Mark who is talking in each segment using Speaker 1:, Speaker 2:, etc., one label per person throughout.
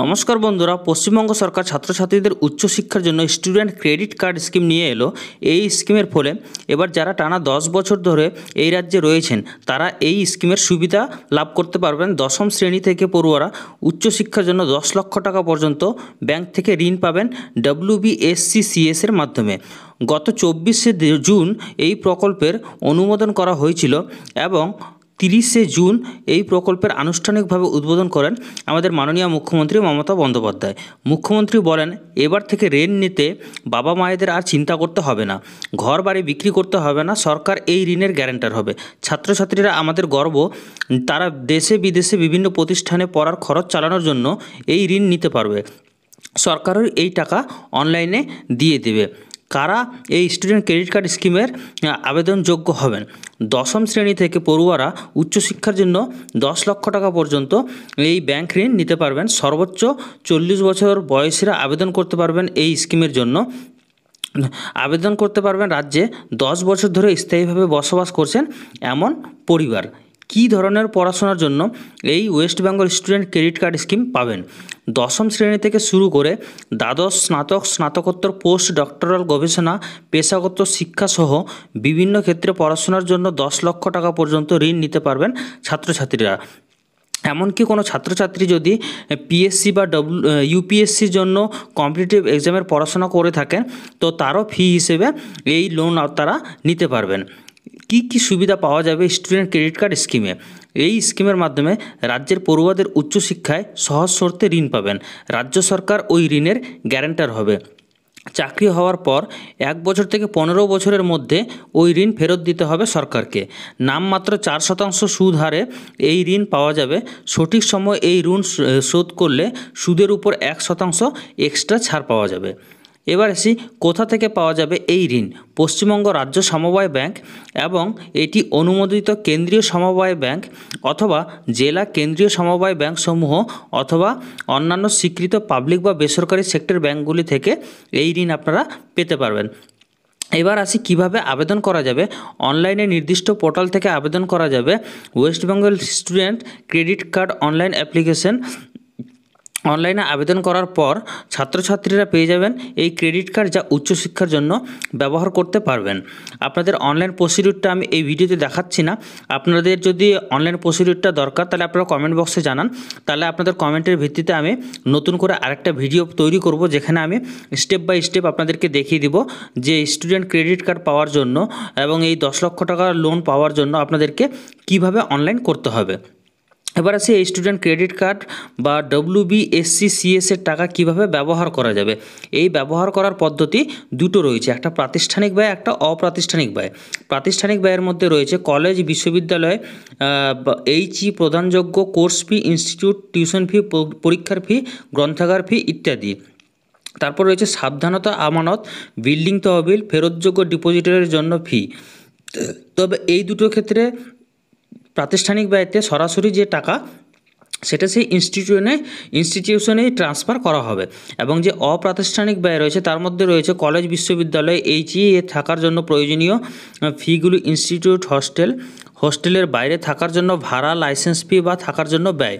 Speaker 1: নমস্কার বন্ধুরা পশ্চিমবঙ্গ সরকার ছাত্রছাত্রীদের উচ্চশিক্ষার জন্য স্টুডেন্ট ক্রেডিট কার্ড স্কিম নিয়ে এলো এই স্কিমের ফলে এবার যারা টানা দশ বছর ধরে এই রাজ্যে রয়েছেন তারা এই স্কিমের সুবিধা লাভ করতে পারবেন দশম শ্রেণী থেকে পড়ুয়ারা উচ্চশিক্ষার জন্য দশ লক্ষ টাকা পর্যন্ত ব্যাংক থেকে ঋণ পাবেন ডব্লিউবিএসসিসিএস এর মাধ্যমে গত চব্বিশে জুন এই প্রকল্পের অনুমোদন করা হয়েছিল এবং তিরিশে জুন এই প্রকল্পের আনুষ্ঠানিকভাবে উদ্বোধন করেন আমাদের মাননীয় মুখ্যমন্ত্রী মমতা বন্দ্যোপাধ্যায় মুখ্যমন্ত্রী বলেন এবার থেকে ঋণ নিতে বাবা মায়েদের আর চিন্তা করতে হবে না ঘর বাড়ি বিক্রি করতে হবে না সরকার এই ঋণের গ্যারান্টার হবে ছাত্রছাত্রীরা আমাদের গর্ব তারা দেশে বিদেশে বিভিন্ন প্রতিষ্ঠানে পড়ার খরচ চালানোর জন্য এই ঋণ নিতে পারবে সরকারও এই টাকা অনলাইনে দিয়ে দেবে কারা এই স্টুডেন্ট ক্রেডিট কার্ড স্কিমের আবেদনযোগ্য হবেন দশম শ্রেণী থেকে পড়ুয়ারা উচ্চশিক্ষার জন্য দশ লক্ষ টাকা পর্যন্ত এই ব্যাংক ঋণ নিতে পারবেন সর্বোচ্চ চল্লিশ বছর বয়সীরা আবেদন করতে পারবেন এই স্কিমের জন্য আবেদন করতে পারবেন রাজ্যে দশ বছর ধরে স্থায়ীভাবে বসবাস করছেন এমন পরিবার কি ধরনের পড়াশোনার জন্য এই West Bengal student credit card scheme পাবেন দশম শ্রেণী থেকে শুরু করে দ্বাদশ স্নাতক স্নাতকোত্তর পোস্ট ডক্টরাল গবেষণা পেশাগত শিক্ষাসহ বিভিন্ন ক্ষেত্রে পড়াশোনার জন্য দশ লক্ষ টাকা পর্যন্ত ঋণ নিতে পারবেন ছাত্রছাত্রীরা এমনকি কোনো ছাত্রছাত্রী যদি পিএসসি বা ডব্লু ইউপিএসসির জন্য কম্পিটিটিভ এক্সামের পড়াশোনা করে থাকেন তো তারও ফি হিসেবে এই লোন তারা নিতে পারবেন কি কি সুবিধা পাওয়া যাবে স্টুডেন্ট ক্রেডিট কার্ড স্কিমে এই স্কিমের মাধ্যমে রাজ্যের পড়ুয়াদের উচ্চশিক্ষায় সহজ শর্তে ঋণ পাবেন রাজ্য সরকার ওই ঋণের গ্যারান্টার হবে চাকরি হওয়ার পর এক বছর থেকে পনেরো বছরের মধ্যে ওই ঋণ ফেরত দিতে হবে সরকারকে নামমাত্র চার শতাংশ সুদ হারে এই ঋণ পাওয়া যাবে সঠিক সময় এই ঋণ শোধ করলে সুদের উপর এক শতাংশ এক্সট্রা ছাড় পাওয়া যাবে এবার আসি কোথা থেকে পাওয়া যাবে এই ঋণ পশ্চিমবঙ্গ রাজ্য সমবায় ব্যাংক এবং এটি অনুমোদিত কেন্দ্রীয় সমবায় ব্যাংক অথবা জেলা কেন্দ্রীয় সমবায় ব্যাংক সমূহ অথবা অন্যান্য স্বীকৃত পাবলিক বা বেসরকারি সেক্টর ব্যাংকগুলি থেকে এই ঋণ আপনারা পেতে পারবেন এবার আসি কিভাবে আবেদন করা যাবে অনলাইনে নির্দিষ্ট পোর্টাল থেকে আবেদন করা যাবে West Bengal student credit card online application অনলাইনে আবেদন করার পর ছাত্রছাত্রীরা পেয়ে যাবেন এই ক্রেডিট কার্ড যা উচ্চশিক্ষার জন্য ব্যবহার করতে পারবেন আপনাদের অনলাইন প্রসিডিউরটা আমি এই ভিডিওতে দেখাচ্ছি না আপনাদের যদি অনলাইন প্রসিডিউরটা দরকার তাহলে আপনারা কমেন্ট বক্সে জানান তাহলে আপনাদের কমেন্টের ভিত্তিতে আমি নতুন করে আরেকটা ভিডিও তৈরি করব যেখানে আমি স্টেপ বাই স্টেপ আপনাদেরকে দেখিয়ে দিব যে স্টুডেন্ট ক্রেডিট কার্ড পাওয়ার জন্য এবং এই দশ লক্ষ টাকার লোন পাওয়ার জন্য আপনাদেরকে কিভাবে অনলাইন করতে হবে এবার আসি এই স্টুডেন্ট ক্রেডিট কার্ড বা সি সিএস এর টাকা কিভাবে ব্যবহার করা যাবে এই ব্যবহার করার পদ্ধতি দুটো রয়েছে একটা প্রাতিষ্ঠানিক ব্যয় একটা অপ্রাতিষ্ঠানিক ব্যয় প্রাতিষ্ঠানিক ব্যয়ের মধ্যে রয়েছে কলেজ বিশ্ববিদ্যালয় এইচই প্রধানযোগ্য course fee institute tuition fee পরীক্ষার ফি গ্রন্থাগার ফি ইত্যাদি তারপর রয়েছে সাবধানতা আমানত বিল্ডিং তহবিল ফেরতযোগ্য ডিপোজিটের জন্য ফি তবে এই দুটো ক্ষেত্রে প্রাতিষ্ঠানিক ব্যয়তে সরাসরি যে টাকা সেটা সেই ইনস্টিটিউশনে ইনস্টিটিউশনেই ট্রান্সফার করা হবে এবং যে অপ্রাতিষ্ঠানিক ব্যয় রয়েছে তার মধ্যে রয়েছে কলেজ এইচই এইচইএ থাকার জন্য প্রয়োজনীয় ফিগুলি ইনস্টিটিউট হস্টেল হোস্টেলের বাইরে থাকার জন্য ভাড়া লাইসেন্স ফি বা থাকার জন্য ব্যয়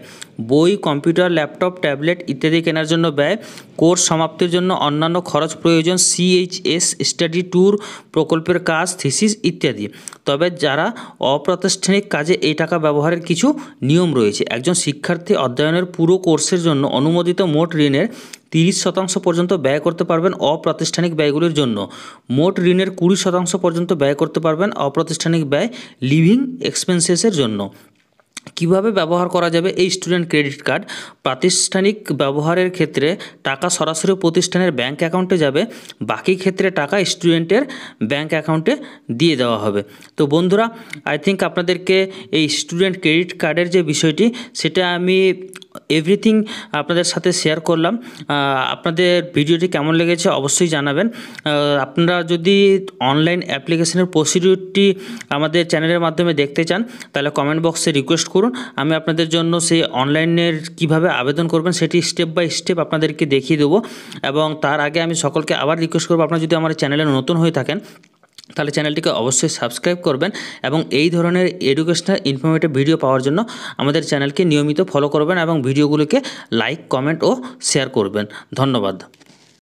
Speaker 1: বই কম্পিউটার ল্যাপটপ ট্যাবলেট ইত্যাদি কেনার জন্য ব্যয় কোর্স সমাপ্তির জন্য অন্যান্য খরচ প্রয়োজন সিএইচএস স্টাডি ট্যুর প্রকল্পের কাজ থিসিস ইত্যাদি তবে যারা অপ্রাতিষ্ঠানিক কাজে এই টাকা ব্যবহারের কিছু নিয়ম রয়েছে একজন শিক্ষার্থী অধ্যয়নের পুরো কোর্সের জন্য অনুমোদিত মোট ঋণের তিরিশ শতাংশ পর্যন্ত ব্যয় করতে পারবেন অপ্রাতিষ্ঠানিক ব্যয়গুলির জন্য মোট ঋণের কুড়ি শতাংশ পর্যন্ত ব্যয় করতে পারবেন অপ্রাতিষ্ঠানিক ব্যয় লিভিং এক্সপেন্সেসের জন্য কিভাবে ব্যবহার করা যাবে এই স্টুডেন্ট ক্রেডিট কার্ড প্রাতিষ্ঠানিক ব্যবহারের ক্ষেত্রে টাকা সরাসরি প্রতিষ্ঠানের ব্যাংক অ্যাকাউন্টে যাবে বাকি ক্ষেত্রে টাকা স্টুডেন্টের ব্যাংক অ্যাকাউন্টে দিয়ে দেওয়া হবে তো বন্ধুরা আই থিঙ্ক আপনাদেরকে এই স্টুডেন্ট ক্রেডিট কার্ডের যে বিষয়টি সেটা আমি এভরিথিং আপনাদের সাথে শেয়ার করলাম আপনাদের ভিডিওটি কেমন লেগেছে অবশ্যই জানাবেন আপনারা যদি অনলাইন অ্যাপ্লিকেশনের প্রসিডিউরটি আমাদের চ্যানেলের মাধ্যমে দেখতে চান তাহলে কমেন্ট বক্সে রিকোয়েস্ট রিকোয়েস্ট করুন আমি আপনাদের জন্য সেই অনলাইনের কিভাবে আবেদন করবেন সেটি স্টেপ বাই স্টেপ আপনাদেরকে দেখিয়ে দেবো এবং তার আগে আমি সকলকে আবার রিকোয়েস্ট করবো আপনারা যদি আমার চ্যানেলে নতুন হয়ে থাকেন তাহলে চ্যানেলটিকে অবশ্যই সাবস্ক্রাইব করবেন এবং এই ধরনের এডুকেশনাল ইনফরমেটিভ ভিডিও পাওয়ার জন্য আমাদের চ্যানেলকে নিয়মিত ফলো করবেন এবং ভিডিওগুলোকে লাইক কমেন্ট ও শেয়ার করবেন ধন্যবাদ